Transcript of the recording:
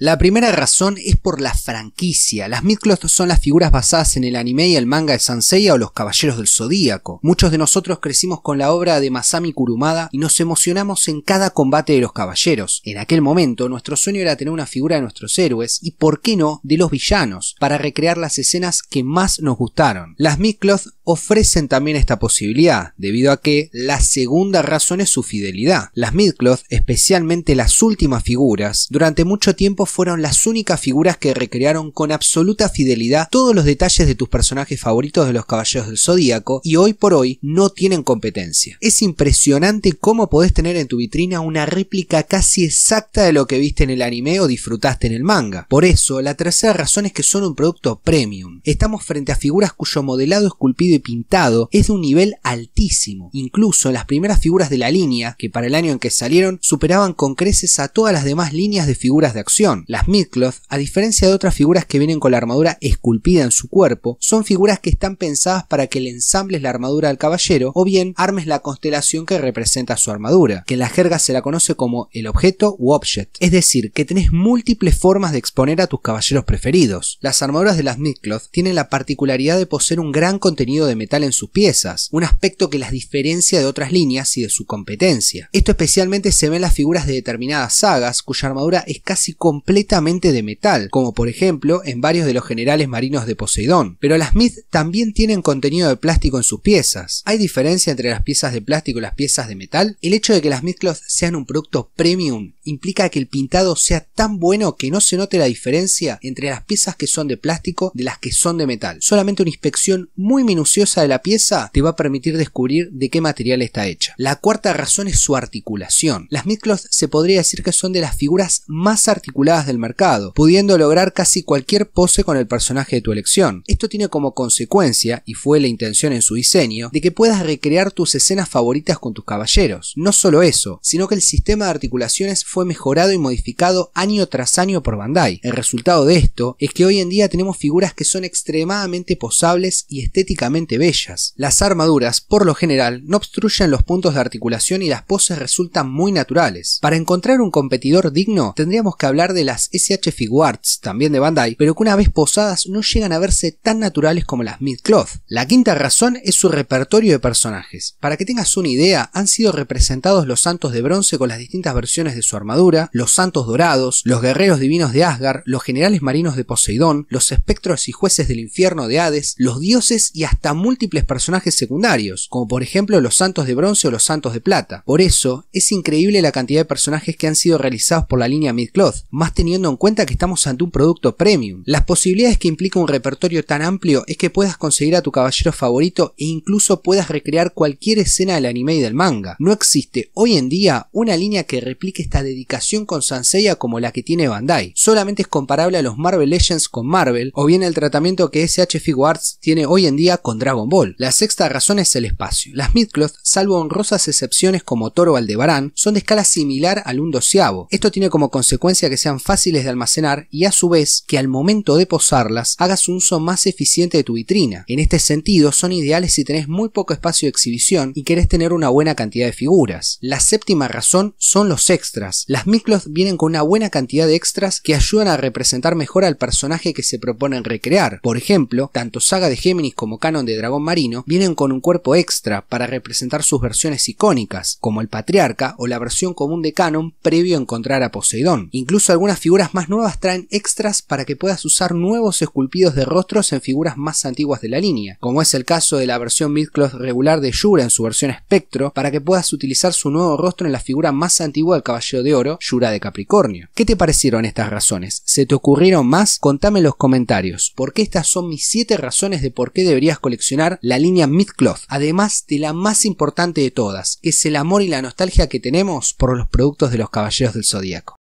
La primera razón es por la franquicia. Las Midcloth son las figuras basadas en el anime y el manga de Sansei o los Caballeros del Zodíaco. Muchos de nosotros crecimos con la obra de Masami Kurumada y nos emocionamos en cada combate de los caballeros. En aquel momento, nuestro sueño era tener una figura de nuestros héroes y, por qué no, de los villanos, para recrear las escenas que más nos gustaron. Las Midcloth ofrecen también esta posibilidad, debido a que la segunda razón es su fidelidad. Las Midcloth, especialmente las últimas figuras, durante mucho tiempo fueron las únicas figuras que recrearon con absoluta fidelidad todos los detalles de tus personajes favoritos de los Caballeros del Zodíaco y hoy por hoy no tienen competencia. Es impresionante cómo podés tener en tu vitrina una réplica casi exacta de lo que viste en el anime o disfrutaste en el manga. Por eso, la tercera razón es que son un producto premium. Estamos frente a figuras cuyo modelado esculpido y pintado es de un nivel altísimo. Incluso las primeras figuras de la línea, que para el año en que salieron superaban con creces a todas las demás líneas de figuras de acción. Las Midcloth, a diferencia de otras figuras que vienen con la armadura esculpida en su cuerpo, son figuras que están pensadas para que le ensambles la armadura al caballero o bien armes la constelación que representa su armadura, que en la jerga se la conoce como el objeto u object, es decir, que tenés múltiples formas de exponer a tus caballeros preferidos. Las armaduras de las Midcloth tienen la particularidad de poseer un gran contenido de metal en sus piezas, un aspecto que las diferencia de otras líneas y de su competencia. Esto especialmente se ve en las figuras de determinadas sagas cuya armadura es casi completa completamente de metal, como por ejemplo en varios de los generales marinos de Poseidón. Pero las Myth también tienen contenido de plástico en sus piezas. ¿Hay diferencia entre las piezas de plástico y las piezas de metal? El hecho de que las Cloth sean un producto premium implica que el pintado sea tan bueno que no se note la diferencia entre las piezas que son de plástico de las que son de metal. Solamente una inspección muy minuciosa de la pieza te va a permitir descubrir de qué material está hecha. La cuarta razón es su articulación. Las Midcloth se podría decir que son de las figuras más articuladas del mercado, pudiendo lograr casi cualquier pose con el personaje de tu elección. Esto tiene como consecuencia, y fue la intención en su diseño, de que puedas recrear tus escenas favoritas con tus caballeros. No solo eso, sino que el sistema de articulaciones fue mejorado y modificado año tras año por Bandai. El resultado de esto es que hoy en día tenemos figuras que son extremadamente posables y estéticamente bellas. Las armaduras, por lo general, no obstruyen los puntos de articulación y las poses resultan muy naturales. Para encontrar un competidor digno, tendríamos que hablar de las SH Figuarts, también de Bandai, pero que una vez posadas no llegan a verse tan naturales como las Cloth. La quinta razón es su repertorio de personajes. Para que tengas una idea, han sido representados los santos de bronce con las distintas versiones de su armadura, los santos dorados, los guerreros divinos de Asgard, los generales marinos de Poseidón, los espectros y jueces del infierno de Hades, los dioses y hasta múltiples personajes secundarios, como por ejemplo los santos de bronce o los santos de plata. Por eso, es increíble la cantidad de personajes que han sido realizados por la línea Midcloth, más teniendo en cuenta que estamos ante un producto premium. Las posibilidades que implica un repertorio tan amplio es que puedas conseguir a tu caballero favorito e incluso puedas recrear cualquier escena del anime y del manga. No existe hoy en día una línea que replique esta dedicación con Sanseiya como la que tiene Bandai. Solamente es comparable a los Marvel Legends con Marvel, o bien el tratamiento que SH Figuarts tiene hoy en día con Dragon Ball. La sexta razón es el espacio. Las midcloth, salvo honrosas excepciones como Toro Aldebarán, son de escala similar al un doceavo. Esto tiene como consecuencia que sean fáciles de almacenar y a su vez que al momento de posarlas hagas un uso más eficiente de tu vitrina. En este sentido, son ideales si tenés muy poco espacio de exhibición y querés tener una buena cantidad de figuras. La séptima razón son los extras. Las Midcloth vienen con una buena cantidad de extras que ayudan a representar mejor al personaje que se proponen recrear. Por ejemplo, tanto Saga de Géminis como Canon de Dragón Marino vienen con un cuerpo extra para representar sus versiones icónicas, como el Patriarca o la versión común de Canon previo a encontrar a Poseidón. Incluso algunas figuras más nuevas traen extras para que puedas usar nuevos esculpidos de rostros en figuras más antiguas de la línea, como es el caso de la versión midcloth regular de Yura en su versión espectro, para que puedas utilizar su nuevo rostro en la figura más antigua del Caballero de Oro, Yura de Capricornio. ¿Qué te parecieron estas razones? ¿Se te ocurrieron más? Contame en los comentarios, porque estas son mis 7 razones de por qué deberías coleccionar la línea Cloth, además de la más importante de todas, que es el amor y la nostalgia que tenemos por los productos de los Caballeros del Zodíaco.